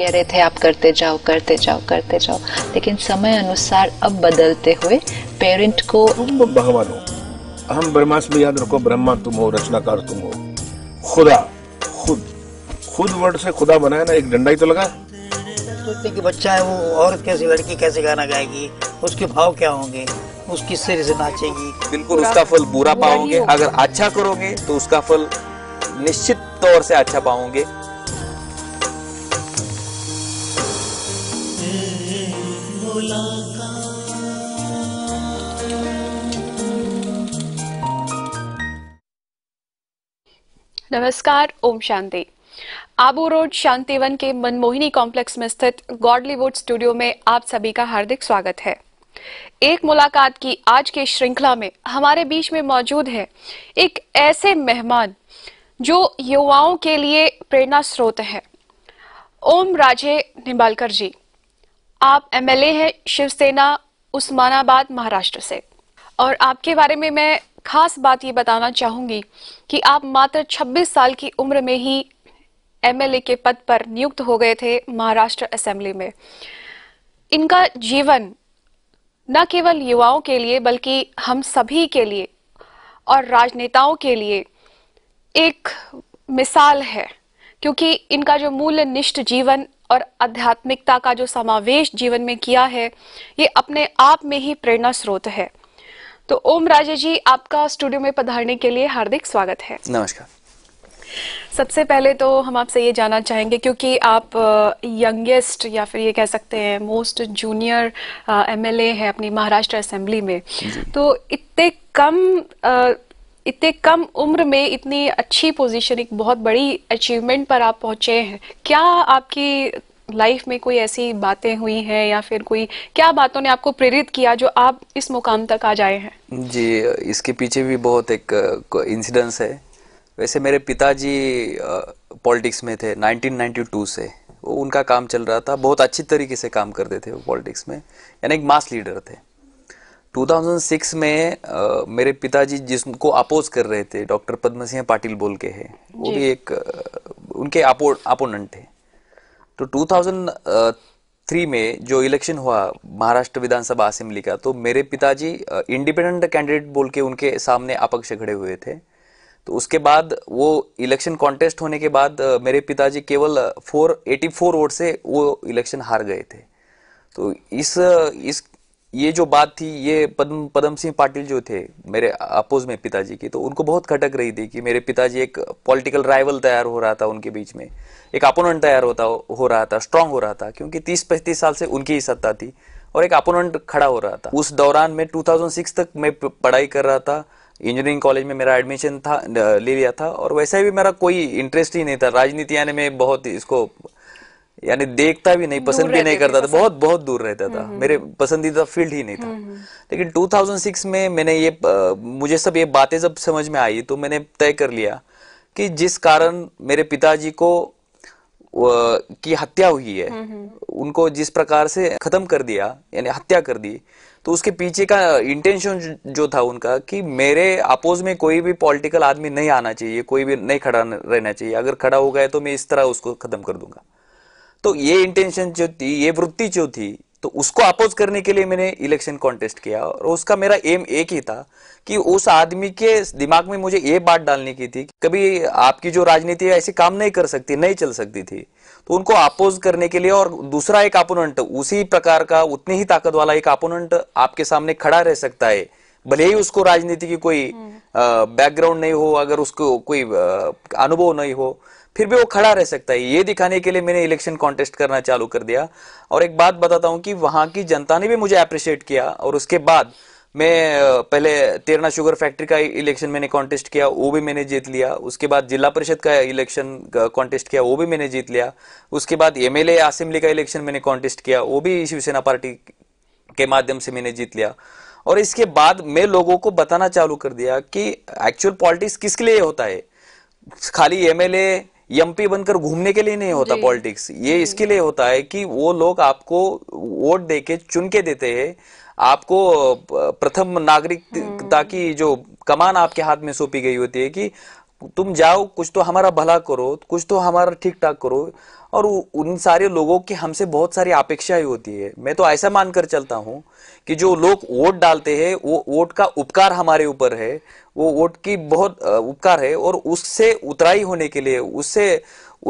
कह रहे थे आप करते जाओ करते जाओ करते जाओ लेकिन समय अनुसार अब बदलते हुए पेरेंट को तुम भगवान हो हम ब्रह्मास्म याद रखो ब्रह्मा तुम हो रचनाकार तुम हो खुदा खुद खुद वर्ड से खुदा बनाया ना एक डंडा ही तो लगा सोचते कि बच्चा है वो औरत कैसी लड़की कैसे गाना गाएगी उसके भाव क्या होंगे उसकी सिर से नाचेगी बिल्कुल उसका फल बुरा पाओगे अगर अच्छा करोगे तो उसका फल निश्चित तौर से अच्छा पाओगे नमस्कार ओम शांति आबू रोड शांतिवन के मनमोहिनी कॉम्प्लेक्स में स्थित गॉडलीवुड स्टूडियो में आप सभी का हार्दिक स्वागत है एक मुलाकात की आज की श्रृंखला में हमारे बीच में मौजूद है एक ऐसे मेहमान जो युवाओं के लिए प्रेरणा स्रोत है ओम राजे निबालकर जी आप एमएलए हैं शिवसेना उस्मानाबाद महाराष्ट्र से और आपके बारे में मैं खास बात ये बताना चाहूंगी कि आप मात्र 26 साल की उम्र में ही एमएलए के पद पर नियुक्त हो गए थे महाराष्ट्र असेंबली में इनका जीवन न केवल युवाओं के लिए बल्कि हम सभी के लिए और राजनेताओं के लिए एक मिसाल है क्योंकि इनका जो मूल्य निष्ठ जीवन और आध्यात्मिकता का जो समावेश जीवन में किया है ये अपने आप में ही प्रेरणा स्रोत है तो ओम राजे जी आपका स्टूडियो में पधारने के लिए हार्दिक स्वागत है नमस्कार सबसे पहले तो हम आपसे ये जानना चाहेंगे क्योंकि आप यंगेस्ट या फिर ये कह सकते हैं मोस्ट जूनियर एमएलए हैं अपनी महाराष्ट्र असेंबली में तो इतने कम इतने कम उम्र में इतनी अच्छी पोजीशन एक बहुत बड़ी अचीवमेंट पर आप पहुंचे हैं क्या आपकी लाइफ में कोई ऐसी बातें हुई हैं या फिर कोई क्या बातों ने आपको प्रेरित किया जो आप इस मुकाम तक आ जाए हैं जी इसके पीछे भी बहुत एक इंसिडेंस है वैसे मेरे पिताजी पॉलिटिक्स में थे 1992 से वो उनका काम चल रहा था बहुत अच्छी तरीके से काम करते थे वो पॉलिटिक्स में यानी एक मास लीडर थे 2006 में आ, मेरे पिताजी जिसको अपोज कर रहे थे डॉक्टर पद्म सिंह पाटिल बोल के है वो भी एक उनके अपोनेंट थे तो 2003 में जो इलेक्शन हुआ महाराष्ट्र विधानसभा असेंबली का तो मेरे पिताजी इंडिपेंडेंट कैंडिडेट बोल के उनके सामने अपक्ष खड़े हुए थे तो उसके बाद वो इलेक्शन कॉन्टेस्ट होने के बाद मेरे पिताजी केवल फोर फोर वोट से वो इलेक्शन हार गए थे तो इस इस ये जो बात थी ये पद्म पदम सिंह पाटिल जो थे मेरे अपोज में पिताजी की तो उनको बहुत खटक रही थी कि मेरे पिताजी एक पॉलिटिकल राइवल तैयार हो रहा था उनके बीच में एक अपोनेंट तैयार होता हो रहा था स्ट्रांग हो रहा था क्योंकि तीस पैंतीस साल से उनकी ही सत्ता थी और एक अपोनेंट खड़ा हो रहा था उस दौरान मैं टू तक मैं पढ़ाई कर रहा था इंजीनियरिंग कॉलेज में मेरा एडमिशन था ले लिया था और वैसे भी मेरा कोई इंटरेस्ट ही नहीं था राजनीति आने में बहुत इसको यानी देखता भी नहीं पसंद भी नहीं करता था बहुत बहुत दूर रहता था हम्म, हम्म। मेरे पसंदीदा फील्ड ही नहीं था हम्म, लेकिन 2006 में मैंने ये मुझे सब ये बातें जब समझ में आई तो मैंने तय कर लिया कि जिस कारण मेरे पिताजी को की हत्या हुई है उनको जिस प्रकार से खत्म कर दिया यानी हत्या कर दी तो उसके पीछे का इंटेंशन जो था उनका कि मेरे अपोज में कोई भी पॉलिटिकल आदमी नहीं आना चाहिए कोई भी नहीं खड़ा रहना चाहिए अगर खड़ा हो गया तो मैं इस तरह उसको खत्म कर दूंगा तो ये इंटेंशन जो थी ये वृत्ति जो थी तो उसको अपोज करने के लिए मैंने इलेक्शन कॉन्टेस्ट किया और उसका मेरा एम एक ही था कि उस आदमी के दिमाग में मुझे ये बात डालने की थी कभी आपकी जो राजनीति है ऐसे काम नहीं कर सकती नहीं चल सकती थी तो उनको अपोज करने के लिए और दूसरा एक अपोनेंट उसी प्रकार का उतनी ही ताकत वाला एक अपोनेंट आपके सामने खड़ा रह सकता है भले ही उसको राजनीति की कोई बैकग्राउंड हम्म। नहीं हो अगर उसको कोई अनुभव नहीं हो फिर भी वो खड़ा रह सकता है ये दिखाने के लिए मैंने इलेक्शन कॉन्टेस्ट करना चालू कर दिया और एक बात बताता हूँ कि वहाँ की जनता ने भी मुझे अप्रिशिएट किया और उसके बाद मैं पहले तेरना शुगर फैक्ट्री का इलेक्शन मैंने कॉन्टेस्ट किया वो भी मैंने जीत लिया उसके बाद जिला परिषद का इलेक्शन कॉन्टेस्ट किया वो भी मैंने जीत लिया उसके बाद एमएलए असेंबली का इलेक्शन मैंने कॉन्टेस्ट किया वो भी शिवसेना पार्टी के माध्यम से मैंने जीत लिया और इसके बाद मैं लोगों को बताना चालू कर दिया कि एक्चुअल पॉलिटिक्स किसके लिए होता है खाली एमएलए एमपी बनकर घूमने के लिए नहीं होता पॉलिटिक्स ये इसके लिए होता है कि वो लोग आपको वोट दे के चुन के देते हैं आपको प्रथम नागरिकता हम्म। की जो कमान आपके हाथ में सौंपी गई होती है कि तुम जाओ कुछ तो हमारा भला करो कुछ तो हमारा ठीक ठाक करो और उन सारे लोगों की हमसे बहुत सारी अपेक्षाएं होती है मैं तो ऐसा मानकर चलता हूं कि जो लोग वोट डालते हैं वो वोट का उपकार हमारे ऊपर है वो वोट की बहुत उपकार है और उससे उतराई होने के लिए उससे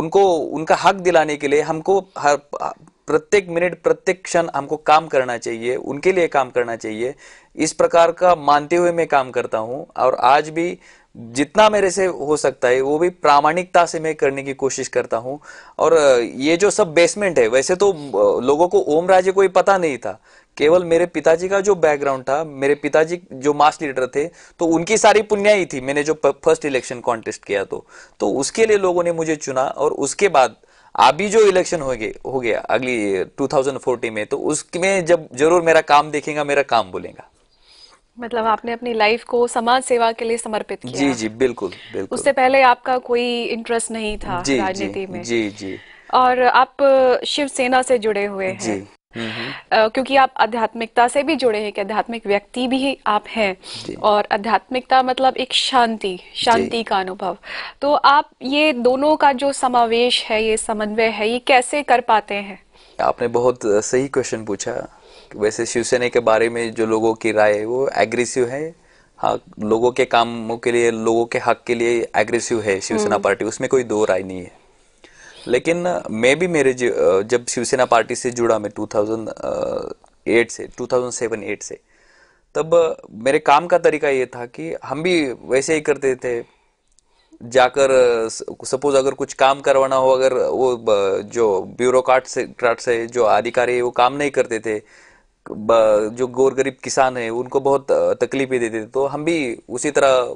उनको उनका हक दिलाने के लिए हमको हर प्रत्येक मिनट प्रत्येक क्षण हमको काम करना चाहिए उनके लिए काम करना चाहिए इस प्रकार का मानते हुए मैं काम करता हूँ और आज भी जितना मेरे से हो सकता है वो भी प्रामाणिकता से मैं करने की कोशिश करता हूँ और ये जो सब बेसमेंट है वैसे तो लोगों को ओम राजे कोई पता नहीं था केवल मेरे पिताजी का जो बैकग्राउंड था मेरे पिताजी जो मास लीडर थे तो उनकी सारी ही थी मैंने जो फर्स्ट इलेक्शन कॉन्टेस्ट किया तो तो उसके लिए लोगों ने मुझे चुना और उसके बाद अभी जो इलेक्शन हो हो गया अगली 2040 में तो उसमें जब जरूर मेरा काम देखेगा मेरा काम बोलेगा मतलब आपने अपनी लाइफ को समाज सेवा के लिए समर्पित किया जी जी बिल्कुल बिल्कुल उससे पहले आपका कोई इंटरेस्ट नहीं था राजनीति में जी जी और आप शिवसेना से जुड़े हुए हैं Uh, क्योंकि आप आध्यात्मिकता से भी जुड़े हैं कि आध्यात्मिक व्यक्ति भी आप हैं और आध्यात्मिकता मतलब एक शांति शांति का अनुभव तो आप ये दोनों का जो समावेश है ये समन्वय है ये कैसे कर पाते हैं आपने बहुत सही क्वेश्चन पूछा वैसे शिवसेना के बारे में जो लोगों की राय है वो एग्रेसिव है हाँ लोगों के कामों के लिए लोगों के हक के लिए एग्रेसिव है शिवसेना हम्म। पार्टी उसमें कोई दो राय नहीं है लेकिन uh, मैं भी मेरे uh, जब शिवसेना पार्टी से जुड़ा मैं 2008 uh, से 2007-8 से तब मेरे काम का तरीका ये था कि हम भी वैसे ही करते थे जाकर सपोज अगर कुछ काम करवाना हो अगर वो जो ब्यूरोक्राट से क्राट से जो अधिकारी है वो काम नहीं करते थे जो गोर गरीब किसान है उनको बहुत तकलीफें देते थे तो हम भी उसी तरह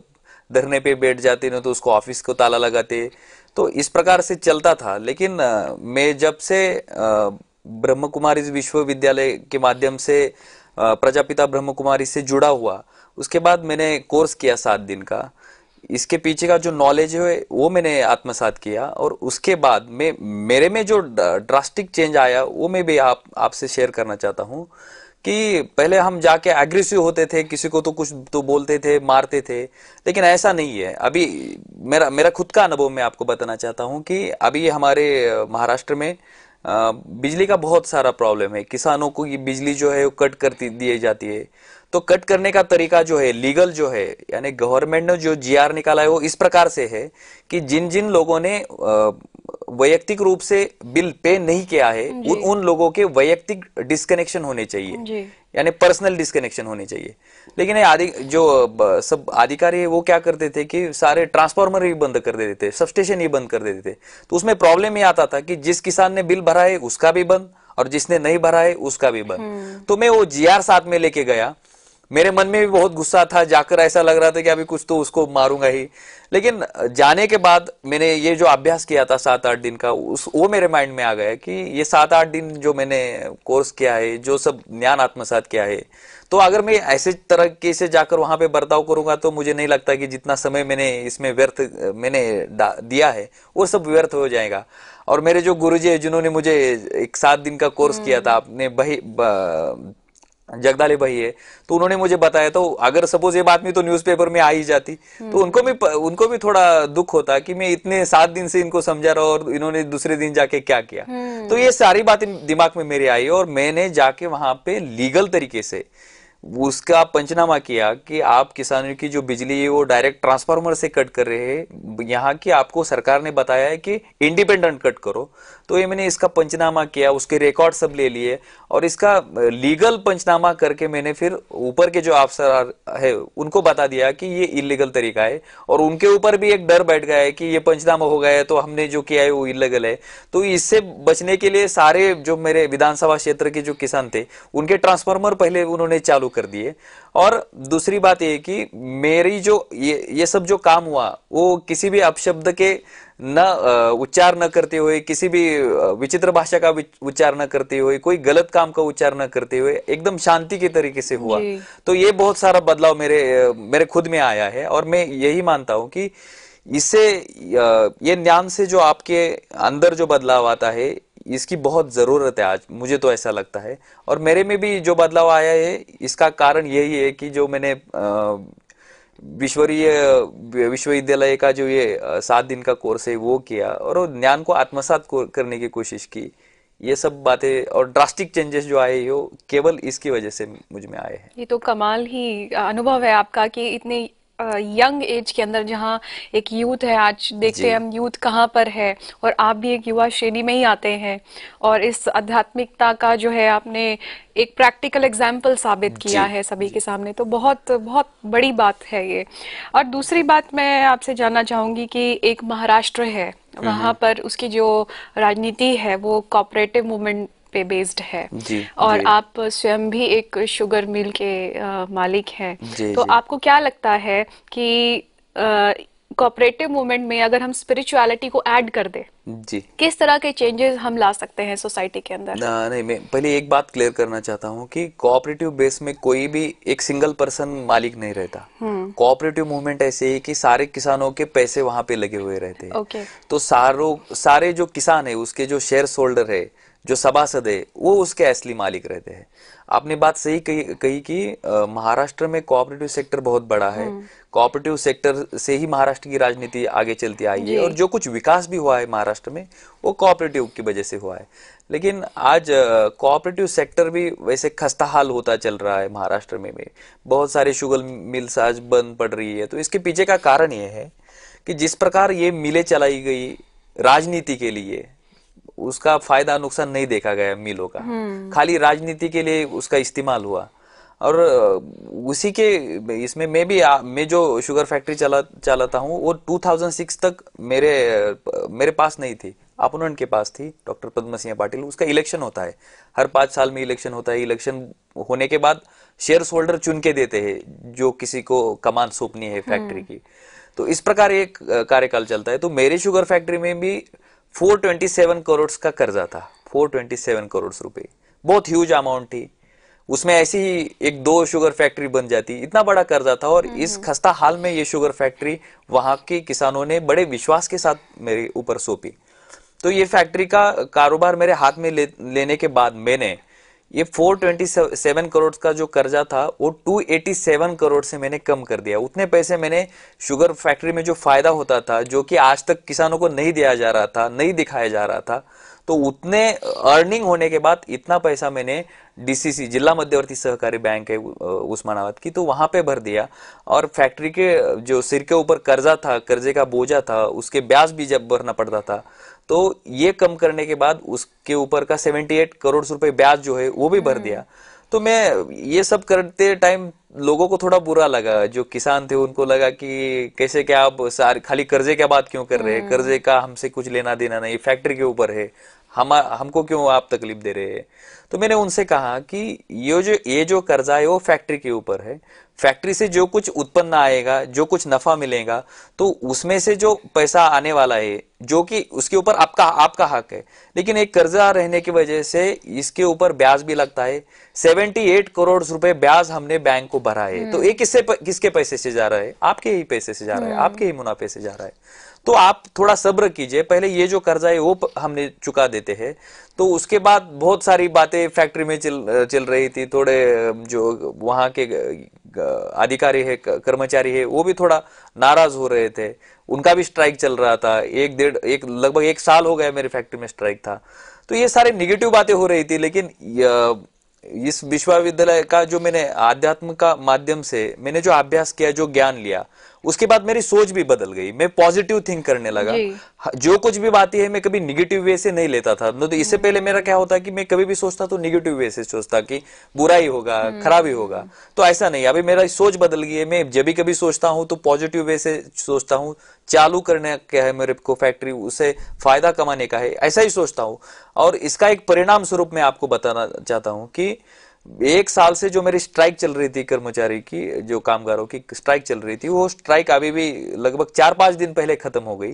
धरने पे बैठ जाते ना तो उसको ऑफिस को ताला लगाते तो इस प्रकार से चलता था लेकिन मैं जब से ब्रह्म कुमारी विश्वविद्यालय के माध्यम से प्रजापिता ब्रह्म कुमारी से जुड़ा हुआ उसके बाद मैंने कोर्स किया सात दिन का इसके पीछे का जो नॉलेज है वो मैंने आत्मसात किया और उसके बाद में मेरे में जो ड्रास्टिक चेंज आया वो मैं भी आप आपसे शेयर करना चाहता हूँ कि पहले हम जाके एग्रेसिव होते थे किसी को तो कुछ तो बोलते थे मारते थे लेकिन ऐसा नहीं है अभी मेरा मेरा खुद का अनुभव मैं आपको बताना चाहता हूँ कि अभी हमारे महाराष्ट्र में बिजली का बहुत सारा प्रॉब्लम है किसानों को ये बिजली जो है वो कट करती दिए जाती है तो कट करने का तरीका जो है लीगल जो है यानी गवर्नमेंट ने जो जीआर निकाला है वो इस प्रकार से है कि जिन जिन लोगों ने वैयक्तिक रूप से बिल पे नहीं किया है उन उन लोगों के वैयक्तिक डिस्कनेक्शन होने चाहिए यानी पर्सनल डिस्कनेक्शन होने चाहिए लेकिन आदि जो सब अधिकारी है वो क्या करते थे कि सारे ट्रांसफार्मर ही बंद कर देते थे सब स्टेशन ही बंद कर देते थे तो उसमें प्रॉब्लम ये आता था कि जिस किसान ने बिल भरा है उसका भी बंद और जिसने नहीं भरा है उसका भी बंद हम्म। तो मैं वो जीआर साथ में लेके गया मेरे मन में भी बहुत गुस्सा था जाकर ऐसा लग रहा था कि अभी कुछ तो उसको मारूंगा ही लेकिन जाने के बाद मैंने ये जो अभ्यास किया था सात आठ दिन का उस वो मेरे माइंड में आ गया कि ये सात आठ दिन जो मैंने कोर्स किया है जो सब ज्ञान आत्मसात किया है तो अगर मैं ऐसे तरीके से जाकर वहां पे बर्ताव करूंगा तो मुझे नहीं लगता कि जितना समय मैंने इसमें व्यर्थ मैंने दिया है वो सब व्यर्थ हो जाएगा और मेरे जो गुरुजी जी जिन्होंने मुझे एक सात दिन का कोर्स किया था हम्म। आपने बही जगदाली भाई है तो उन्होंने मुझे बताया तो अगर सपोज ये बात में तो न्यूज़पेपर में आ ही जाती हम्म। तो उनको भी उनको भी थोड़ा दुख होता कि मैं इतने सात दिन से इनको समझा रहा और इन्होंने दूसरे दिन जाके क्या किया हम्म। तो ये सारी बातें दिमाग में मेरे आई और मैंने जाके वहां पे लीगल तरीके से उसका पंचनामा किया कि आप किसानों की जो बिजली है वो डायरेक्ट ट्रांसफार्मर से कट कर रहे हैं यहाँ की आपको सरकार ने बताया है कि इंडिपेंडेंट कट करो तो ये मैंने इसका पंचनामा किया उसके रिकॉर्ड सब ले लिए और इसका लीगल पंचनामा करके मैंने फिर ऊपर के जो अफसर है उनको बता दिया कि ये इलीगल तरीका है और उनके ऊपर भी एक डर बैठ गया है कि ये पंचनामा हो गया है तो हमने जो किया है वो इलीगल है तो इससे बचने के लिए सारे जो मेरे विधानसभा क्षेत्र के जो किसान थे उनके ट्रांसफार्मर पहले उन्होंने चालू कर दिए और दूसरी बात ये कि मेरी जो ये ये सब जो काम हुआ वो किसी भी अपशब्द के न उच्चार न करते हुए किसी भी विचित्र भाषा का उच्चार न करते हुए कोई गलत काम का उच्चार न करते हुए एकदम शांति के तरीके से हुआ तो ये बहुत सारा बदलाव मेरे मेरे खुद में आया है और मैं यही मानता हूं कि इससे ये ज्ञान से जो आपके अंदर जो बदलाव आता है इसकी बहुत ज़रूरत है आज मुझे तो ऐसा लगता है और मेरे में भी जो बदलाव आया है इसका कारण यही है कि जो मैंने विश्वरीय विश्वविद्यालय का जो ये सात दिन का कोर्स है वो किया और ज्ञान को आत्मसात करने की कोशिश की ये सब बातें और ड्रास्टिक चेंजेस जो आए ये केवल इसकी वजह से मुझ में आए हैं ये तो कमाल ही अनुभव है आपका कि इतने यंग एज के अंदर जहाँ एक यूथ है आज देखते हैं हम यूथ कहाँ पर है और आप भी एक युवा श्रेणी में ही आते हैं और इस आध्यात्मिकता का जो है आपने एक प्रैक्टिकल एग्जाम्पल साबित किया है सभी के सामने तो बहुत बहुत बड़ी बात है ये और दूसरी बात मैं आपसे जानना चाहूंगी कि एक महाराष्ट्र है हम्म, वहाँ हम्म। पर उसकी जो राजनीति है वो कॉपरेटिव मूवमेंट पे बेस्ड है जी, और जी. आप स्वयं भी एक शुगर मिल के आ, मालिक हैं तो जी. आपको क्या लगता है कि कॉपरेटिव मूवमेंट में अगर हम स्पिरिचुअलिटी को ऐड कर दे जी किस तरह के चेंजेस हम ला सकते हैं सोसाइटी के अंदर ना नहीं मैं पहले एक बात क्लियर करना चाहता हूँ कि कोऑपरेटिव बेस में कोई भी एक सिंगल पर्सन मालिक नहीं रहता कोऑपरेटिव हम्म। मूवमेंट ऐसे ही कि सारे किसानों के पैसे वहां पे लगे हुए रहते हैं okay. तो सारो सारे जो किसान है उसके जो शेयर होल्डर है जो सभासद है वो उसके असली मालिक रहते हैं आपने बात सही कही कही कि महाराष्ट्र में कोऑपरेटिव सेक्टर बहुत बड़ा है कोऑपरेटिव हम्म। सेक्टर से ही महाराष्ट्र की राजनीति आगे चलती आई है और जो कुछ विकास भी हुआ है महाराष्ट्र में वो कोऑपरेटिव की वजह से हुआ है लेकिन आज कोऑपरेटिव सेक्टर भी वैसे खस्ता हाल होता चल रहा है महाराष्ट्र में भी बहुत सारे शुगर मिल्स आज बंद पड़ रही है तो इसके पीछे का कारण ये है कि जिस प्रकार ये मिले चलाई गई राजनीति के लिए उसका फायदा नुकसान नहीं देखा गया मिलों का हम्म। खाली राजनीति के लिए उसका इस्तेमाल हुआ और उसी के इसमें मैं भी आ, मैं जो शुगर फैक्ट्री चला चलाता हूँ वो 2006 तक मेरे मेरे पास नहीं थी अपोनेंट के पास थी डॉक्टर पद्म सिंह पाटिल उसका इलेक्शन होता है हर पाँच साल में इलेक्शन होता है इलेक्शन होने के बाद शेयर होल्डर चुन के देते हैं जो किसी को कमान सौंपनी है फैक्ट्री हम्म। की तो इस प्रकार एक कार्यकाल चलता है तो मेरे शुगर फैक्ट्री में भी 427 करोड़ का कर्जा था 427 करोड़ रुपए बहुत ह्यूज अमाउंट थी उसमें ऐसी एक दो शुगर फैक्ट्री बन जाती इतना बड़ा कर्जा था और हम्म, इस हम्म। खस्ता हाल में ये शुगर फैक्ट्री वहां के किसानों ने बड़े विश्वास के साथ मेरे ऊपर सौंपी तो ये फैक्ट्री का कारोबार मेरे हाथ में ले, लेने के बाद मैंने ये 427 करोड़ का जो कर्जा था वो 287 करोड़ से मैंने कम कर दिया उतने पैसे मैंने शुगर फैक्ट्री में जो फायदा होता था जो कि आज तक किसानों को नहीं दिया जा रहा था नहीं दिखाया जा रहा था तो उतने अर्निंग होने के बाद इतना पैसा मैंने डीसीसी जिला मध्यवर्ती सहकारी बैंक है उस्मानाबाद की तो वहां पे भर दिया और फैक्ट्री के जो सिर के ऊपर कर्जा था कर्जे का बोझा था उसके ब्याज भी जब भरना पड़ता था तो ये कम करने के बाद उसके ऊपर का 78 करोड़ रुपए ब्याज जो है वो भी भर हम्म। दिया तो मैं ये सब करते टाइम लोगों को थोड़ा बुरा लगा जो किसान थे उनको लगा कि कैसे क्या आप सार, खाली कर्जे क्या बात क्यों कर रहे हैं हम्म। कर्जे का हमसे कुछ लेना देना नहीं फैक्ट्री के ऊपर है हम हमको क्यों आप तकलीफ दे रहे हैं तो मैंने उनसे कहा कि ये जो ये जो कर्जा है वो फैक्ट्री के ऊपर है फैक्ट्री से जो कुछ उत्पन्न आएगा जो कुछ नफा मिलेगा तो उसमें से जो पैसा आने वाला है जो कि उसके ऊपर आपका आपका हक है लेकिन एक कर्जा रहने की वजह से इसके ऊपर ब्याज भी लगता है एट करोड़ रुपए ब्याज हमने बैंक को भरा है तो हम्म। ये किससे किसके पैसे से जा रहा है आपके ही पैसे से जा रहा है हम्म। आपके ही मुनाफे से जा रहा है तो आप थोड़ा सब्र कीजिए पहले ये जो कर्जा है वो हमने चुका देते हैं तो उसके बाद बहुत सारी बातें फैक्ट्री में चल चल रही थी थोड़े जो वहाँ के अधिकारी है कर्मचारी है वो भी थोड़ा नाराज हो रहे थे उनका भी स्ट्राइक चल रहा था एक डेढ़ एक लगभग एक साल हो गया मेरी फैक्ट्री में स्ट्राइक था तो ये सारे निगेटिव बातें हो रही थी लेकिन इस विश्वविद्यालय का जो मैंने आध्यात्म का माध्यम से मैंने जो अभ्यास किया जो ज्ञान लिया उसके बाद मेरी सोच भी बदल गई मैं पॉजिटिव थिंक करने लगा हाँ, जो कुछ भी बात है मैं कभी निगेटिव वे से नहीं लेता था तो इससे पहले मेरा क्या होता कि मैं कभी भी सोचता तो निगेटिव वे से सोचता कि बुरा ही होगा हम्म। खराब ही होगा तो ऐसा नहीं अभी मेरा सोच बदल गई है मैं जब भी कभी सोचता हूँ तो पॉजिटिव वे से सोचता हूँ चालू करने का है मेरे को फैक्ट्री उसे फायदा कमाने का है ऐसा ही सोचता हूँ और इसका एक परिणाम स्वरूप मैं आपको बताना चाहता हूँ कि एक साल से जो मेरी स्ट्राइक चल रही थी कर्मचारी की जो कामगारों की स्ट्राइक चल रही थी वो स्ट्राइक अभी भी लगभग चार पांच दिन पहले खत्म हो गई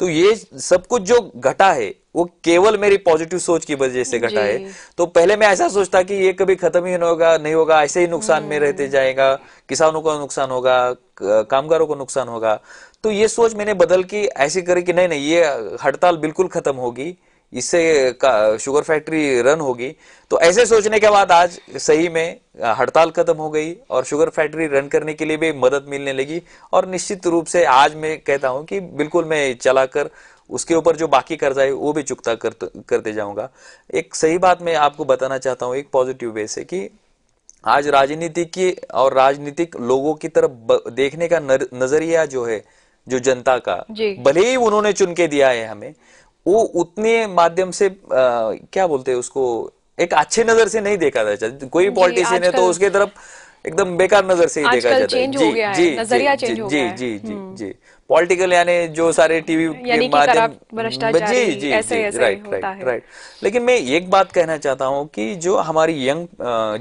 तो ये सब कुछ जो घटा है वो केवल मेरी पॉजिटिव सोच की वजह से घटा है तो पहले मैं ऐसा सोचता कि ये कभी खत्म ही नहीं होगा नहीं होगा ऐसे ही नुकसान में रहते हम्म। जाएगा किसानों को नुकसान होगा कामगारों को नुकसान होगा तो ये सोच मैंने बदल की ऐसी करी कि नहीं नहीं ये हड़ताल बिल्कुल खत्म होगी इससे शुगर फैक्ट्री रन होगी तो ऐसे सोचने के बाद आज सही में हड़ताल खत्म हो गई और शुगर फैक्ट्री रन करने के लिए भी मदद मिलने लगी और निश्चित रूप से आज मैं कहता हूं कि बिल्कुल मैं चलाकर उसके ऊपर जो बाकी कर्जा है वो भी चुकता कर, करते जाऊंगा एक सही बात मैं आपको बताना चाहता हूँ एक पॉजिटिव वे से कि आज राजनीति की और राजनीतिक लोगों की तरफ देखने का नजरिया जो है जो जनता का भले ही उन्होंने चुन के दिया है हमें वो उतने माध्यम से आ, क्या बोलते हैं उसको एक अच्छे नजर से नहीं देखा जाता कोई पॉलिटिशियन है तो उसके तरफ एकदम बेकार नजर से ही देखा जाता है जी जी हम्म। जी जी जी जी जी पॉलिटिकल यानी जो सारे टीवी के माध्यम जी जी राइट राइट राइट लेकिन मैं एक बात कहना चाहता हूँ कि जो हमारी यंग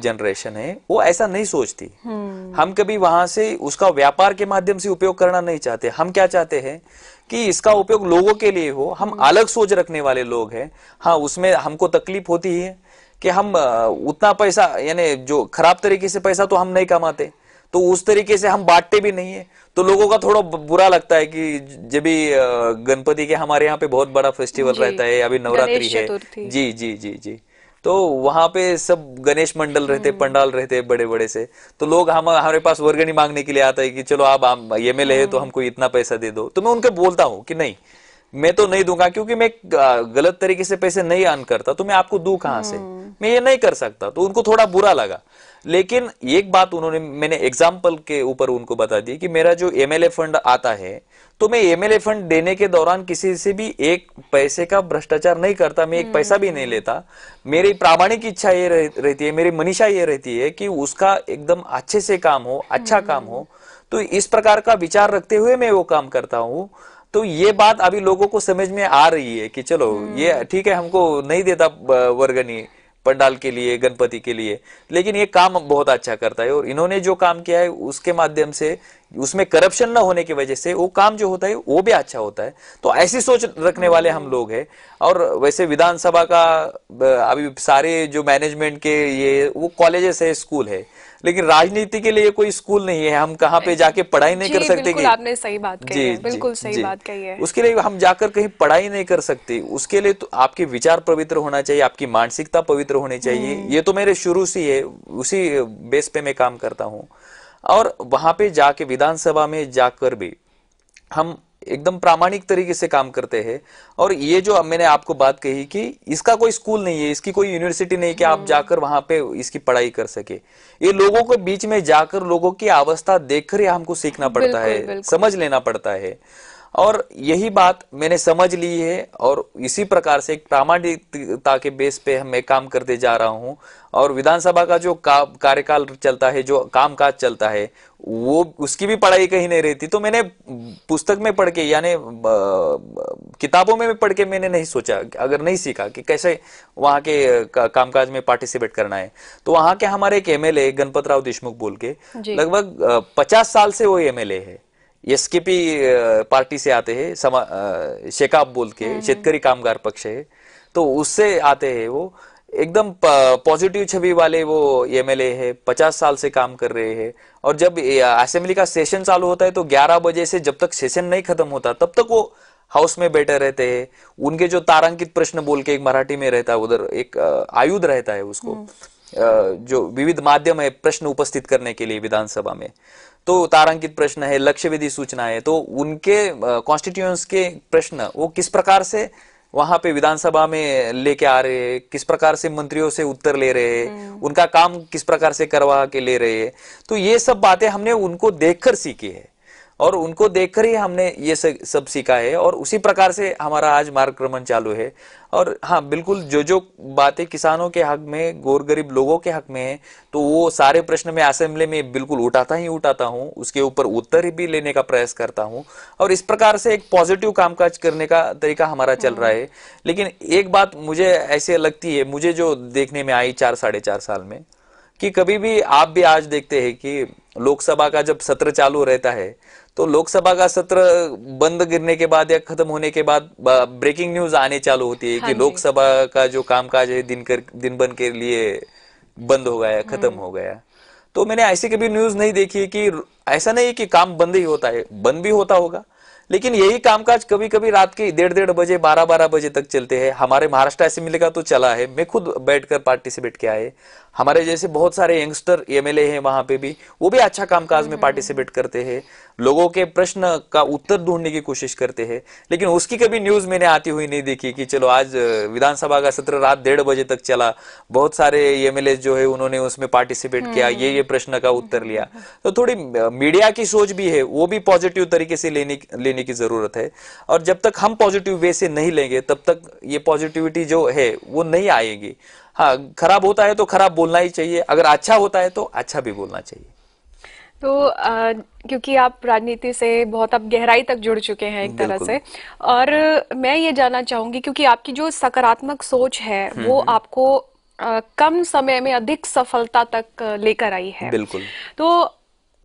जनरेशन है वो ऐसा नहीं सोचती हम्म। हम कभी वहां से उसका व्यापार के माध्यम से उपयोग करना नहीं चाहते हम क्या चाहते हैं कि इसका उपयोग लोगों के लिए हो हम हम्म। अलग सोच रखने वाले लोग हैं हाँ उसमें हमको तकलीफ होती है कि हम उतना पैसा यानी जो खराब तरीके से पैसा तो हम नहीं कमाते तो उस तरीके से हम बांटते भी नहीं है तो लोगों का थोड़ा बुरा लगता है कि जब भी गणपति के हमारे यहाँ पे बहुत बड़ा फेस्टिवल रहता है अभी नवरात्रि है जी जी जी जी तो वहां पे सब गणेश मंडल रहते हम्म। पंडाल रहते बड़े बड़े से तो लोग हम हमारे पास वर्गनी मांगने के लिए आता है कि चलो आप हम एम एल है तो हाँ। हमको इतना पैसा दे दो तो मैं उनके बोलता हूँ कि नहीं मैं तो नहीं दूंगा क्योंकि मैं गलत तरीके से पैसे नहीं अर्न करता तो मैं आपको दू कहां से हम्म। मैं ये नहीं कर सकता तो उनको थोड़ा बुरा लगा लेकिन एक बात उन्होंने मैंने एग्जाम्पल के ऊपर उनको बता दी कि मेरा जो एमएलए फंड आता है तुम्हें एमएलए फंड देने के दौरान किसी से भी एक पैसे का भ्रष्टाचार नहीं करता मैं एक हम्म, पैसा भी हम्म, नहीं हम्म। लेता मेरी प्रामाणिक इच्छा ये रहती है मेरी मनीषा ये रहती है कि उसका एकदम अच्छे से काम हो अच्छा काम हो तो इस प्रकार का विचार रखते हुए मैं वो काम करता हूँ तो ये बात अभी लोगों को समझ में आ रही है कि चलो ये ठीक है हमको नहीं देता वर्गनी पंडाल के लिए गणपति के लिए लेकिन ये काम बहुत अच्छा करता है और इन्होंने जो काम किया है उसके माध्यम से उसमें करप्शन ना होने की वजह से वो काम जो होता है वो भी अच्छा होता है तो ऐसी सोच रखने वाले हम लोग हैं और वैसे विधानसभा का अभी सारे जो मैनेजमेंट के ये वो कॉलेजेस है स्कूल है लेकिन राजनीति के लिए कोई स्कूल नहीं है हम कहाँ पे जाके पढ़ाई नहीं कर सकते बिल्कुल आपने सही बात कही है बिल्कुल सही बात कही है उसके लिए हम जाकर कहीं पढ़ाई नहीं कर सकते उसके लिए तो आपके विचार पवित्र होना चाहिए आपकी मानसिकता पवित्र होनी चाहिए हम्म। ये तो मेरे शुरू से है उसी बेस पे मैं काम करता हूँ और वहां पे जाके विधानसभा में जाकर भी हम एकदम प्रामाणिक तरीके से काम करते हैं और ये जो मैंने आपको बात कही कि इसका कोई स्कूल नहीं है इसकी कोई यूनिवर्सिटी नहीं कि आप हम्म। जाकर वहां पे इसकी पढ़ाई कर सके ये लोगों के बीच में जाकर लोगों की अवस्था देखकर हमको सीखना पड़ता बिल्कुल, है बिल्कुल। समझ लेना पड़ता है और यही बात मैंने समझ ली है और इसी प्रकार से एक प्रामाणिकता के बेस पे हम मैं काम करते जा रहा हूं और विधानसभा का जो का, कार्यकाल चलता है जो कामकाज चलता है वो उसकी भी पढ़ाई कहीं नहीं रहती तो मैंने पुस्तक में पढ़ के यानी किताबों में पढ़ के मैंने नहीं सोचा अगर नहीं सीखा कि कैसे वहाँ के का, कामकाज में पार्टिसिपेट करना है तो वहाँ के हमारे एक एमएलए गणपत राव देशमुख बोल के लगभग पचास साल से वो एमएलए है एसकेपी पार्टी से आते हैं समा शेकाब बोल के हम्म, हम्म। शेतकारी कामगार पक्ष है तो उससे आते हैं वो एकदम पॉजिटिव छवि वाले वो एमएलए है पचास साल से काम कर रहे हैं और जब असेंबली का सेशन चालू होता है तो ग्यारह बजे से जब तक सेशन नहीं खत्म होता तब तक वो हाउस में बैठे रहते हैं उनके जो तारांकित प्रश्न बोल के एक मराठी में रहता है उधर एक आयुध रहता है उसको हम्म। जो विविध माध्यम है प्रश्न उपस्थित करने के लिए विधानसभा में तो तारांकित प्रश्न है लक्ष्य विधि सूचना है तो उनके कॉन्स्टिट्यूएंस के प्रश्न वो किस प्रकार से वहां पे विधानसभा में लेके आ रहे हैं किस प्रकार से मंत्रियों से उत्तर ले रहे हैं हम्म। उनका काम किस प्रकार से करवा के ले रहे हैं तो ये सब बातें हमने उनको देखकर सीखी है और उनको देखकर ही हमने ये सब सीखा है और उसी प्रकार से हमारा आज मार्गक्रमण चालू है और हाँ बिल्कुल जो जो बातें किसानों के हक में गोर गरीब लोगों के हक में है तो वो सारे प्रश्न मैं असेंबली में बिल्कुल उठाता ही उठाता हूँ उसके ऊपर उत्तर भी लेने का प्रयास करता हूँ और इस प्रकार से एक पॉजिटिव कामकाज करने का तरीका हमारा चल रहा है लेकिन एक बात मुझे ऐसे लगती है मुझे जो देखने में आई चार साढ़े चार साल में कि कभी भी आप भी आज देखते हैं कि लोकसभा का जब सत्र चालू रहता है तो लोकसभा का सत्र बंद गिरने के बाद या खत्म होने के बाद ब्रेकिंग न्यूज आने चालू होती है कि हाँ लोकसभा का जो कामकाज है दिन कर दिन बन के लिए बंद हो गया खत्म हाँ। हो गया तो मैंने ऐसी कभी न्यूज नहीं देखी कि ऐसा नहीं कि काम बंद ही होता है बंद भी होता होगा लेकिन यही कामकाज कभी कभी रात के डेढ़ डेढ़ बजे बारह बारह बजे तक चलते हैं हमारे महाराष्ट्र असेंबली का तो चला है मैं खुद बैठकर पार्टिसिपेट किया है हमारे जैसे बहुत सारे यंगस्टर एमएलए हैं वहां पे भी वो भी अच्छा कामकाज में पार्टिसिपेट हम्म, हम्म। करते हैं लोगों के प्रश्न का उत्तर ढूंढने की कोशिश करते हैं लेकिन उसकी कभी न्यूज मैंने आती हुई नहीं देखी कि चलो आज विधानसभा का सत्र रात डेढ़ बजे तक चला बहुत सारे एमएलए जो है उन्होंने उसमें पार्टिसिपेट किया हम्म, ये ये प्रश्न का उत्तर लिया तो थोड़ी मीडिया की सोच भी है वो भी पॉजिटिव तरीके से लेने लेने की जरूरत है और जब तक हम पॉजिटिव वे से नहीं लेंगे तब तक ये पॉजिटिविटी जो है वो नहीं आएगी हाँ खराब होता है तो खराब बोलना ही चाहिए अगर अच्छा होता है तो अच्छा भी बोलना चाहिए तो आ, क्योंकि आप राजनीति से बहुत आप गहराई तक जुड़ चुके हैं एक तरह से और मैं ये जानना चाहूंगी क्योंकि आपकी जो सकारात्मक सोच है हम्म, वो हम्म। आपको आ, कम समय में अधिक सफलता तक लेकर आई है बिल्कुल तो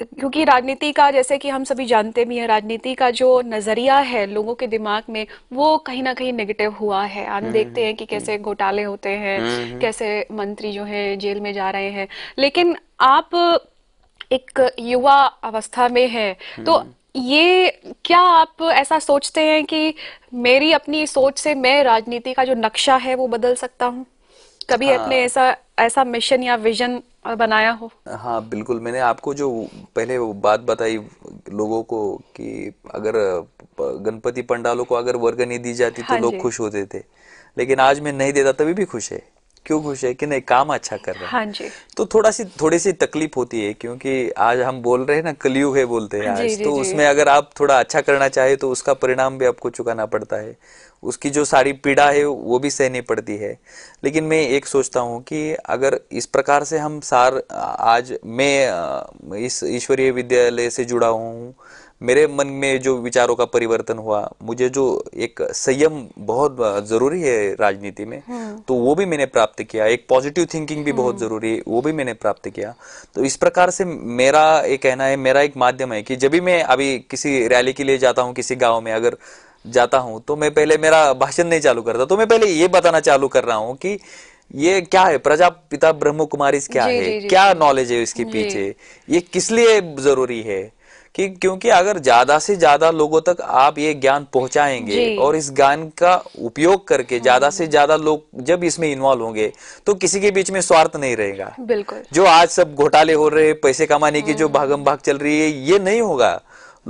क्योंकि राजनीति का जैसे कि हम सभी जानते भी हैं राजनीति का जो नजरिया है लोगों के दिमाग में वो कहीं ना कहीं नेगेटिव हुआ है हम हम्म, देखते हैं कि हम्म। कैसे घोटाले होते हैं हम्म, कैसे मंत्री जो है जेल में जा रहे हैं लेकिन आप एक युवा अवस्था में है तो ये क्या आप ऐसा सोचते हैं कि मेरी अपनी सोच से मैं राजनीति का जो नक्शा है वो बदल सकता हूँ कभी हाँ, अपने ऐसा ऐसा मिशन या विजन बनाया हो हाँ बिल्कुल मैंने आपको जो पहले वो बात बताई लोगों को कि अगर गणपति पंडालों को अगर वर्गनी दी जाती तो हाँ तो लोग खुश होते थे लेकिन आज मैं नहीं देता तभी भी खुश है क्यों खुश है कि नहीं काम अच्छा कर रहा है हाँ जी तो थोड़ा सी थोड़ी सी तकलीफ होती है क्योंकि आज हम बोल रहे हैं ना कलयुग है बोलते हैं हाँ आज जी, तो जी, उसमें अगर आप थोड़ा अच्छा करना चाहे तो उसका परिणाम भी आपको चुकाना पड़ता है उसकी जो सारी पीड़ा है वो भी सहनी पड़ती है लेकिन मैं एक सोचता हूँ कि अगर इस प्रकार से हम सार आज मैं इस ईश्वरीय विद्यालय से जुड़ा हूँ मेरे मन में जो विचारों का परिवर्तन हुआ मुझे जो एक संयम बहुत जरूरी है राजनीति में हम्म। तो वो भी मैंने प्राप्त किया एक पॉजिटिव थिंकिंग भी बहुत हम्म। जरूरी है वो भी मैंने प्राप्त किया तो इस प्रकार से मेरा एक कहना है मेरा एक माध्यम है कि जब भी मैं अभी किसी रैली के लिए जाता हूँ किसी गाँव में अगर जाता हूं तो मैं पहले मेरा भाषण नहीं चालू करता तो मैं पहले ये बताना चालू कर रहा हूँ कि ये क्या है प्रजापिता ब्रह्म कुमारी क्या जी, है जी, जी, क्या नॉलेज है इसके पीछे ये किस लिए जरूरी है कि क्योंकि अगर ज्यादा से ज्यादा लोगों तक आप ये ज्ञान पहुंचाएंगे और इस ज्ञान का उपयोग करके ज्यादा से हाँ। ज्यादा लोग जब इसमें इन्वॉल्व होंगे तो किसी के बीच में स्वार्थ नहीं रहेगा बिल्कुल जो आज सब घोटाले हो रहे पैसे कमाने की जो हाँ। भागम भाग चल रही है ये नहीं होगा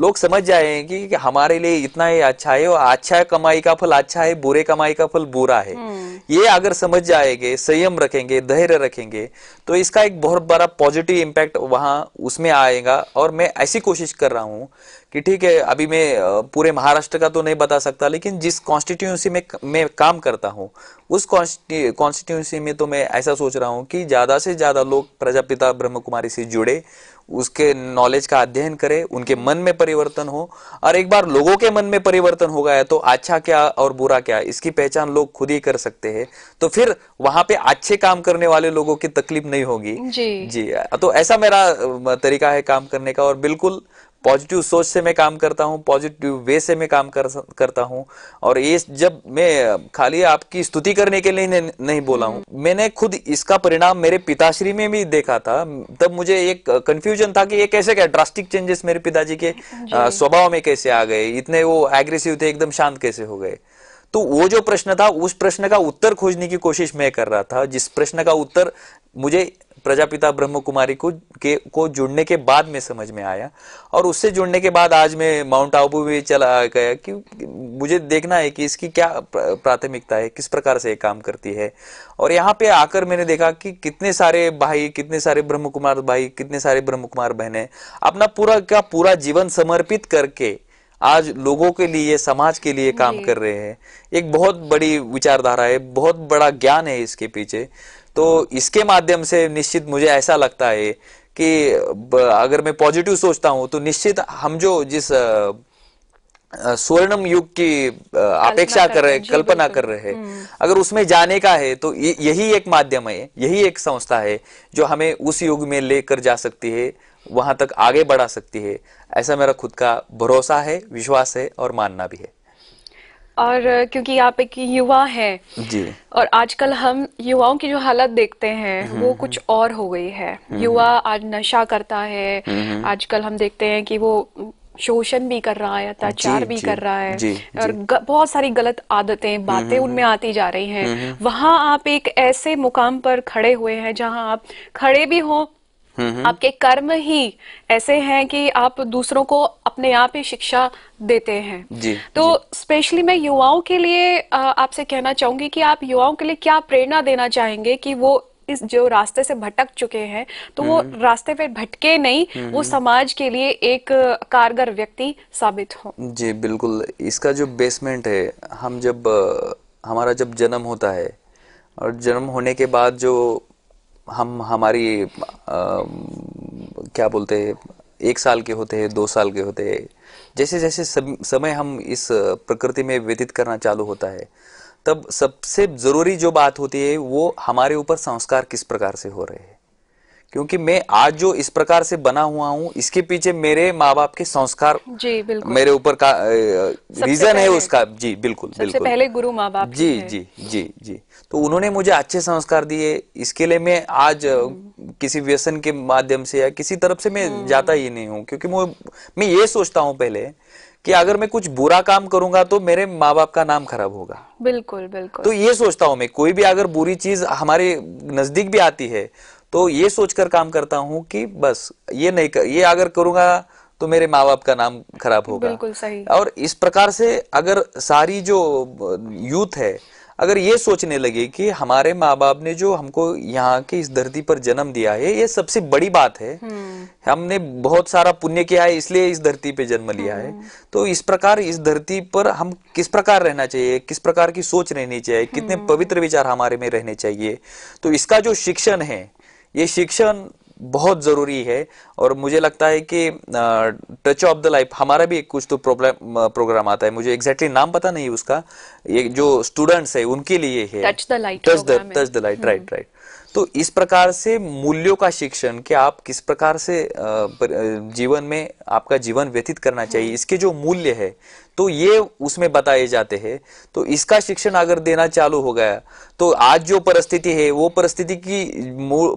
लोग समझ जाएंगे कि हमारे लिए इतना ही अच्छा है और अच्छा कमाई का फल अच्छा है बुरे कमाई का फल बुरा है हम्म। ये अगर समझ जाएंगे संयम रखेंगे धैर्य रखेंगे तो इसका एक बहुत बड़ा पॉजिटिव इम्पैक्ट वहां उसमें आएगा और मैं ऐसी कोशिश कर रहा हूँ कि ठीक है अभी मैं पूरे महाराष्ट्र का तो नहीं बता सकता लेकिन जिस कॉन्स्टिट्यूंसी में मैं काम करता हूँ उस कॉन्स्टिट्यूंसी में तो मैं ऐसा सोच रहा हूँ कि ज्यादा से ज्यादा लोग प्रजापिता ब्रह्म कुमारी से जुड़े उसके नॉलेज का अध्ययन करें उनके मन में परिवर्तन हो और एक बार लोगों के मन में परिवर्तन हो गया तो अच्छा क्या और बुरा क्या इसकी पहचान लोग खुद ही कर सकते हैं तो फिर वहां पे अच्छे काम करने वाले लोगों की तकलीफ नहीं होगी जी जी तो ऐसा मेरा तरीका है काम करने का और बिल्कुल पॉजिटिव सोच से मैं काम करता हूँ पॉजिटिव वे से मैं काम कर करता हूँ और ये जब मैं खाली आपकी स्तुति करने के लिए नहीं, बोला हूँ हम्म। मैंने खुद इसका परिणाम मेरे पिताश्री में भी देखा था तब मुझे एक कंफ्यूजन था कि ये कैसे क्या ड्रास्टिक चेंजेस मेरे पिताजी के स्वभाव में कैसे आ गए इतने वो एग्रेसिव थे एकदम शांत कैसे हो गए तो वो जो प्रश्न था उस प्रश्न का उत्तर खोजने की कोशिश मैं कर रहा था जिस प्रश्न का उत्तर मुझे प्रजापिता ब्रह्म कुमारी को के को जुड़ने के बाद में समझ में आया और उससे जुड़ने के बाद आज मैं माउंट आबू भी चला गया कि मुझे देखना है कि इसकी क्या प्राथमिकता है किस प्रकार से ये काम करती है और यहाँ पे आकर मैंने देखा कि कितने सारे भाई कितने सारे ब्रह्म कुमार भाई कितने सारे ब्रह्म कुमार बहने अपना पूरा का पूरा जीवन समर्पित करके आज लोगों के लिए समाज के लिए काम कर रहे हैं एक बहुत बड़ी विचारधारा है बहुत बड़ा ज्ञान है इसके पीछे तो इसके माध्यम से निश्चित मुझे ऐसा लगता है कि अगर मैं पॉजिटिव सोचता हूं तो निश्चित हम जो जिस स्वर्णम युग की अपेक्षा कर रहे कल्पना कर रहे हैं हम्म। अगर उसमें जाने का है तो यही एक माध्यम है यही एक संस्था है जो हमें उस युग में लेकर जा सकती है वहां तक आगे बढ़ा सकती है ऐसा मेरा खुद का भरोसा है विश्वास है और मानना भी है और क्योंकि आप एक युवा हैं जी और आजकल हम युवाओं की जो हालत देखते हैं हम्म, वो हम्म, कुछ हम्म। और हो गई है युवा आज नशा करता है आजकल हम देखते हैं कि वो शोषण भी कर रहा है अत्याचार भी जी, कर रहा है जी, जी, और बहुत सारी गलत आदतें बातें उनमें आती जा रही हैं वहाँ आप एक ऐसे मुकाम पर खड़े हुए हैं जहाँ आप खड़े भी हों आपके कर्म ही ऐसे हैं कि आप दूसरों को अपने आप ही शिक्षा देते हैं जी, तो स्पेशली मैं युवाओं के लिए आपसे कहना चाहूंगी कि आप युवाओं के लिए क्या प्रेरणा देना चाहेंगे कि वो इस जो रास्ते से भटक चुके हैं तो वो रास्ते पे भटके नहीं वो समाज के लिए एक कारगर व्यक्ति साबित हो जी बिल्कुल इसका जो बेसमेंट है हम जब हमारा जब जन्म होता है और जन्म होने के बाद जो हम हमारी आ, क्या बोलते हैं एक साल के होते हैं दो साल के होते हैं जैसे जैसे सम, समय हम इस प्रकृति में व्यतीत करना चालू होता है तब सबसे ज़रूरी जो बात होती है वो हमारे ऊपर संस्कार किस प्रकार से हो रहे हैं क्योंकि मैं आज जो इस प्रकार से बना हुआ हूँ इसके पीछे मेरे माँ बाप के संस्कार जी बिल्कुल मेरे ऊपर का रीजन है उसका जी बिल्कुल सबसे बिल्कुल पहले गुरु माँ बाप जी जी जी जी तो उन्होंने मुझे अच्छे संस्कार दिए इसके लिए मैं आज हम्म। किसी व्यसन के माध्यम से या किसी तरफ से मैं हम्म। जाता ही नहीं हूँ क्योंकि मैं ये सोचता हूँ पहले कि अगर मैं कुछ बुरा काम करूंगा तो मेरे माँ बाप का नाम खराब होगा बिल्कुल बिल्कुल तो ये सोचता हूँ मैं कोई भी अगर बुरी चीज हमारे नजदीक भी आती है तो ये सोचकर काम करता हूँ कि बस ये नहीं कर, ये अगर करूंगा तो मेरे माँ बाप का नाम खराब होगा बिल्कुल सही और इस प्रकार से अगर सारी जो यूथ है अगर ये सोचने लगे कि हमारे माँ बाप ने जो हमको यहाँ की इस धरती पर जन्म दिया है ये सबसे बड़ी बात है हम्म। हमने बहुत सारा पुण्य किया है इसलिए इस धरती पे जन्म लिया है हम्म। तो इस प्रकार इस धरती पर हम किस प्रकार रहना चाहिए किस प्रकार की सोच रहनी चाहिए कितने हम्म। पवित्र विचार हमारे में रहने चाहिए तो इसका जो शिक्षण है ये शिक्षण बहुत जरूरी है और मुझे लगता है कि टच ऑफ द लाइफ हमारा भी एक कुछ तो प्रॉब्लम प्रोग्राम आता है मुझे एग्जैक्टली exactly नाम पता नहीं उसका ये जो स्टूडेंट्स है उनके लिए है touch the light touch the light right right तो इस प्रकार से मूल्यों का शिक्षण कि आप किस प्रकार से जीवन में आपका जीवन व्यतीत करना चाहिए इसके जो मूल्य है तो ये उसमें बताए जाते हैं तो इसका शिक्षण अगर देना चालू हो गया तो आज जो परिस्थिति है वो परिस्थिति की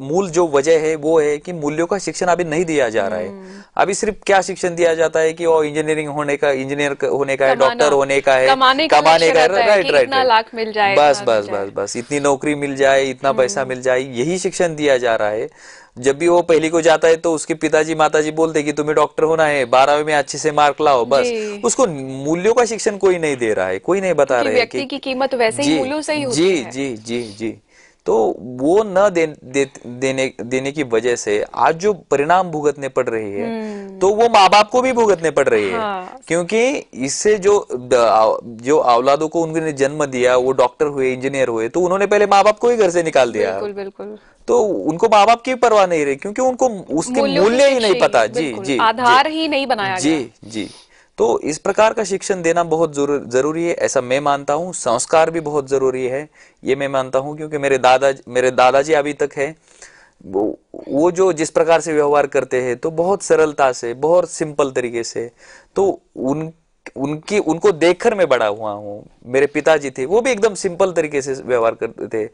मूल जो वजह है वो है कि मूल्यों का शिक्षण अभी नहीं दिया जा रहा है हम्म। अभी सिर्फ क्या शिक्षण दिया जाता है कि वो इंजीनियरिंग होने का इंजीनियर होने का है डॉक्टर होने का है कमाने का, कमाने का राइट राइट लाख मिल जाए बस बस बस बस इतनी नौकरी मिल जाए इतना पैसा हम्म। मिल जाए यही शिक्षण दिया जा रहा है जब भी वो पहली को जाता है तो उसके पिताजी माताजी बोलते कि तुम्हें डॉक्टर होना है बारहवीं में अच्छे से मार्क लाओ बस उसको मूल्यों का शिक्षण कोई नहीं दे रहा है कोई नहीं बता रहे की कीमत वैसे ही मूल्यों से ही जी जी जी जी तो वो न दे, दे, देने देने की वजह से आज जो परिणाम भुगतने पड़ रही है हम्म। तो वो माँ बाप को भी भुगतने पड़ रही है हाँ। क्योंकि इससे जो जो औलादों को उन्होंने जन्म दिया वो डॉक्टर हुए इंजीनियर हुए तो उन्होंने पहले माँ बाप को ही घर से निकाल दिया बिल्कुल बिल्कुल तो उनको माँ बाप की परवाह नहीं रही क्योंकि उनको उसके मूल्य ही नहीं पता जी जी आधार ही नहीं बनाया जी जी तो इस प्रकार का शिक्षण देना बहुत जरूरी है ऐसा मैं मानता हूँ संस्कार भी बहुत जरूरी है ये मैं मानता हूँ क्योंकि मेरे दादा मेरे दादाजी अभी तक है वो जो जिस प्रकार से व्यवहार करते हैं तो बहुत सरलता से बहुत सिंपल तरीके से तो उन उनकी उनको देखकर मैं बड़ा हुआ हूँ मेरे पिताजी थे वो भी एकदम सिंपल तरीके से व्यवहार करते थे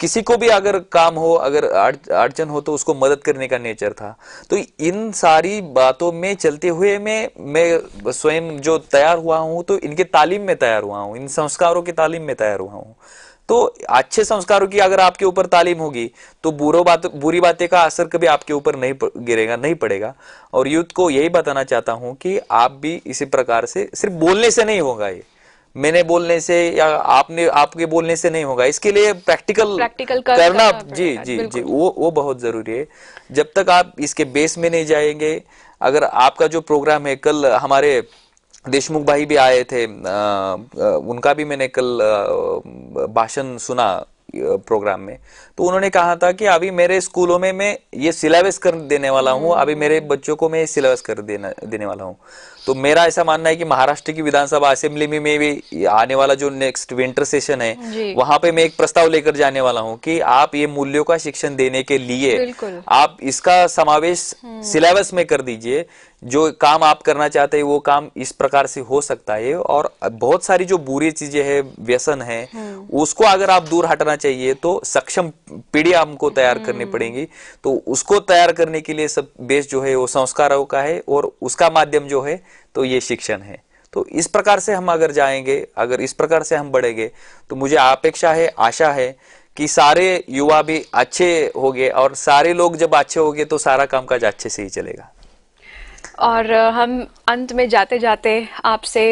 किसी को भी अगर काम हो अगर अड़चन हो तो उसको मदद करने का नेचर था तो इन सारी बातों में चलते हुए मैं मैं स्वयं जो तैयार हुआ हूँ तो इनके तालीम में तैयार हुआ हूँ इन संस्कारों की तालीम में तैयार हुआ हूँ तो अच्छे संस्कारों की अगर आपके ऊपर तालीम होगी तो बुरो बात बुरी बातें का असर कभी आपके ऊपर नहीं गिरेगा नहीं पड़ेगा और यूथ को यही बताना चाहता हूं कि आप भी इसी प्रकार से सिर्फ बोलने से नहीं होगा ये मैंने बोलने से या आपने आपके बोलने से नहीं होगा इसके लिए प्रैक्टिकल प्रैक्टिकल कर करना, करना जी जी जी वो वो बहुत जरूरी है जब तक आप इसके बेस में नहीं जाएंगे अगर आपका जो प्रोग्राम है कल हमारे देशमुख भाई भी आए थे आ, उनका भी मैंने कल भाषण सुना प्रोग्राम में तो उन्होंने कहा था कि अभी मेरे स्कूलों में मैं ये सिलेबस कर देने वाला हूँ हम्म। अभी मेरे बच्चों को मैं सिलेबस कर देना देने वाला हूँ तो मेरा ऐसा मानना है कि महाराष्ट्र की विधानसभा असेंबली में, में भी आने वाला जो नेक्स्ट विंटर सेशन है वहां पे मैं एक प्रस्ताव लेकर जाने वाला हूँ कि आप ये मूल्यों का शिक्षण देने के लिए आप इसका समावेश सिलेबस हम्म। में कर दीजिए जो काम आप करना चाहते हैं वो काम इस प्रकार से हो सकता है और बहुत सारी जो बुरी चीजें है व्यसन है हम्म। उसको अगर आप दूर हटाना चाहिए तो सक्षम पीढ़ी हमको तैयार करनी हम्म। पड़ेगी तो उसको तैयार करने के लिए सब बेस जो है वो संस्कारों का है और उसका माध्यम जो है तो ये शिक्षण है तो इस प्रकार से हम अगर जाएंगे अगर इस प्रकार से हम बढ़ेंगे तो मुझे अपेक्षा है आशा है कि सारे युवा भी अच्छे हो गए और सारे लोग जब अच्छे हो गए तो सारा कामकाज अच्छे से ही चलेगा और हम अंत में जाते जाते आपसे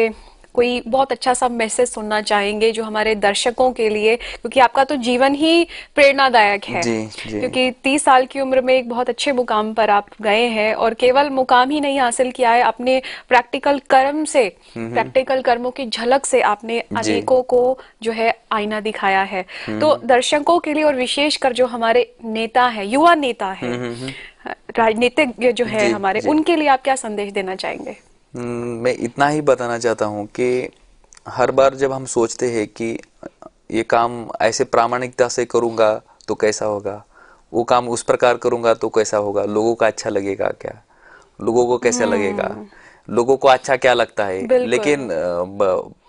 कोई बहुत अच्छा सा मैसेज सुनना चाहेंगे जो हमारे दर्शकों के लिए क्योंकि आपका तो जीवन ही प्रेरणादायक है जी, जी. क्योंकि तीस साल की उम्र में एक बहुत अच्छे मुकाम पर आप गए हैं और केवल मुकाम ही नहीं हासिल किया है अपने प्रैक्टिकल कर्म से प्रैक्टिकल हम्म, हम्म। कर्मों की झलक से आपने अनेकों को जो है आईना दिखाया है हम्म। तो दर्शकों के लिए और विशेषकर जो हमारे नेता है युवा नेता है राजनीतिक जो है जी, हमारे जी. उनके लिए आप क्या संदेश देना चाहेंगे हम्म, मैं इतना ही बताना चाहता हूँ कि हर बार जब हम सोचते हैं कि ये काम ऐसे प्रामाणिकता से करूँगा तो कैसा होगा वो काम उस प्रकार करूँगा तो कैसा होगा लोगों का अच्छा लगेगा क्या लोगों को कैसा लगेगा हम्म। लोगों को अच्छा क्या लगता है लेकिन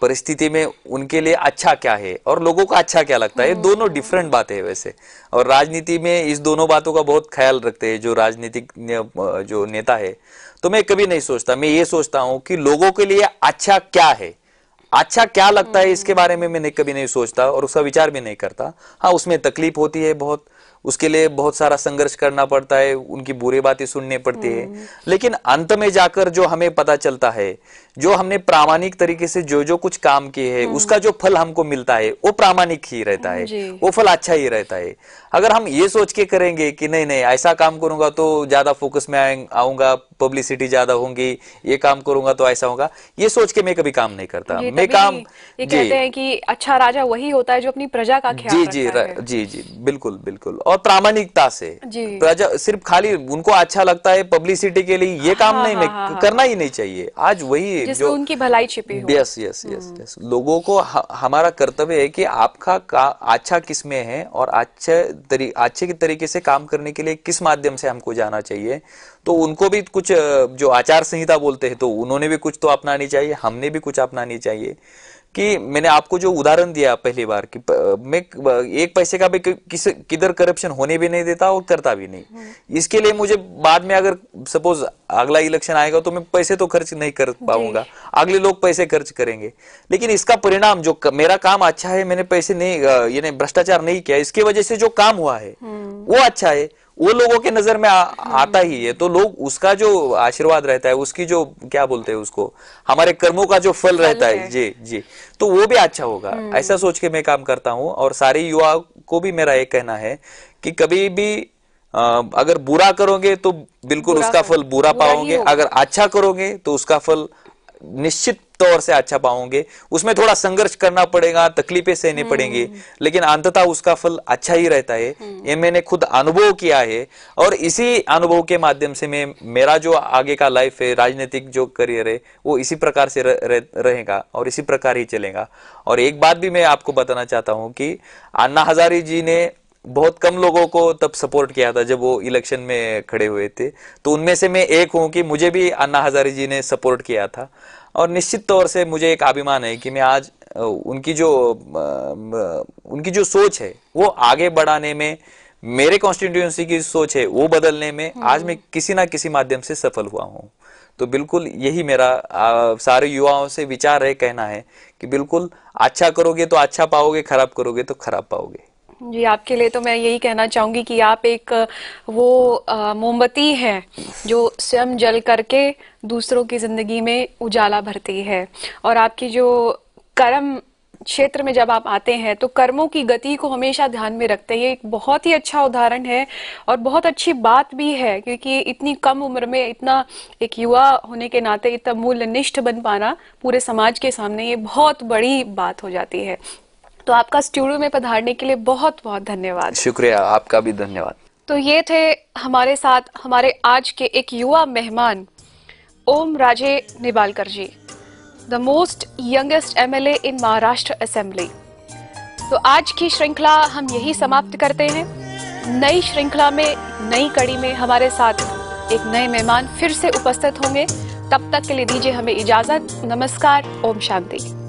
परिस्थिति में उनके लिए अच्छा क्या है और लोगों को अच्छा क्या लगता है दोनों डिफरेंट हम्म। बातें हैं वैसे और राजनीति में इस दोनों बातों का बहुत ख्याल रखते हैं जो राजनीतिक जो नेता है तो मैं कभी नहीं सोचता मैं ये सोचता हूं कि लोगों के लिए अच्छा क्या है अच्छा क्या लगता है इसके बारे में मैं कभी नहीं सोचता और उसका विचार भी नहीं करता हाँ उसमें तकलीफ होती है बहुत उसके लिए बहुत सारा संघर्ष करना पड़ता है उनकी बुरी बातें सुननी पड़ती है हम्म। लेकिन अंत में जाकर जो हमें पता चलता है जो हमने प्रामाणिक तरीके से जो जो कुछ काम किए हैं हम्म। उसका जो फल हमको मिलता है वो प्रामाणिक ही रहता है वो फल अच्छा ही रहता है अगर हम ये सोच के करेंगे कि नहीं नहीं ऐसा काम करूंगा तो ज्यादा फोकस में आऊंगा पब्लिसिटी ज्यादा होंगी ये काम करूंगा तो ऐसा होगा ये सोच के मैं कभी काम नहीं करता मैं काम ये कहते हैं कि अच्छा राजा वही होता है जो अपनी प्रजा का ख्याल जी जी है। जी जी बिल्कुल बिल्कुल और प्रामाणिकता से प्रजा सिर्फ खाली उनको अच्छा लगता है पब्लिसिटी के लिए ये काम हाँ, नहीं हाँ, मैं हाँ, करना ही नहीं चाहिए आज वही की जो उनकी भलाई छिपी हो yes yes yes hmm. Yes लोगों को हमारा कर्तव्य है कि आपका का अच्छा किस में है और अच्छे तरी, अच्छे तरीके से काम करने के लिए किस माध्यम से हमको जाना चाहिए तो उनको भी कुछ जो आचार संहिता बोलते हैं तो उन्होंने भी कुछ तो अपनानी चाहिए हमने भी कुछ अपनानी चाहिए कि मैंने आपको जो उदाहरण दिया पहली बार कि मैं एक पैसे का भी किस किधर करप्शन होने भी नहीं देता और करता भी नहीं हम्म। इसके लिए मुझे बाद में अगर सपोज अगला इलेक्शन आएगा तो मैं पैसे तो खर्च नहीं कर पाऊंगा अगले लोग पैसे खर्च करेंगे लेकिन इसका परिणाम जो मेरा काम अच्छा है मैंने पैसे नहीं यानी भ्रष्टाचार नहीं किया इसकी वजह से जो काम हुआ है हम्म। वो अच्छा है वो लोगों के नजर में आ, आता ही है तो लोग उसका जो आशीर्वाद रहता है उसकी जो क्या बोलते हैं उसको हमारे कर्मों का जो फल रहता है जी जी तो वो भी अच्छा होगा हम्म। ऐसा सोच के मैं काम करता हूँ और सारे युवा को भी मेरा एक कहना है कि कभी भी आ, अगर बुरा करोगे तो बिल्कुल उसका फल बुरा, बुरा पाओगे अगर अच्छा करोगे तो उसका फल निश्चित तौर से अच्छा पाओगे उसमें थोड़ा संघर्ष करना पड़ेगा तकलीफें सहनी पड़ेंगी हम्म। लेकिन अंततः उसका फल अच्छा ही रहता है हम्म। ये मैंने खुद अनुभव किया है और इसी अनुभव के माध्यम से मैं मेरा जो आगे का लाइफ है राजनीतिक जो करियर है वो इसी प्रकार से रह, रह, रहेगा और इसी प्रकार ही चलेगा और एक बात भी मैं आपको बताना चाहता हूँ कि अन्ना हजारी जी ने बहुत कम लोगों को तब सपोर्ट किया था जब वो इलेक्शन में खड़े हुए थे तो उनमें से मैं एक हूँ कि मुझे भी अन्ना हजारे जी ने सपोर्ट किया था और निश्चित तौर से मुझे एक अभिमान है कि मैं आज उनकी जो उनकी जो सोच है वो आगे बढ़ाने में मेरे कॉन्स्टिट्यूंसी की सोच है वो बदलने में हम्म। आज मैं किसी ना किसी माध्यम से सफल हुआ हूँ तो बिल्कुल यही मेरा सारे युवाओं से विचार है कहना है कि बिल्कुल अच्छा करोगे तो अच्छा पाओगे खराब करोगे तो खराब पाओगे जी आपके लिए तो मैं यही कहना चाहूंगी कि आप एक वो मोमबत्ती है जो स्वयं जल करके दूसरों की जिंदगी में उजाला भरती है और आपकी जो कर्म क्षेत्र में जब आप आते हैं तो कर्मों की गति को हमेशा ध्यान में रखते हैं ये एक बहुत ही अच्छा उदाहरण है और बहुत अच्छी बात भी है क्योंकि इतनी कम उम्र में इतना एक युवा होने के नाते इतना मूल्य निष्ठ बन पाना पूरे समाज के सामने ये बहुत बड़ी बात हो जाती है तो आपका स्टूडियो में पधारने के लिए बहुत बहुत धन्यवाद शुक्रिया आपका भी धन्यवाद तो ये थे हमारे साथ हमारे आज के एक युवा मेहमान Om Raje Nimbalkar ji the most youngest MLA in Maharashtra assembly तो आज की श्रृंखला हम यही समाप्त करते हैं नई श्रृंखला में नई कड़ी में हमारे साथ एक नए मेहमान फिर से उपस्थित होंगे तब तक के लिए दीजिए हमें इजाजत नमस्कार ओम शांति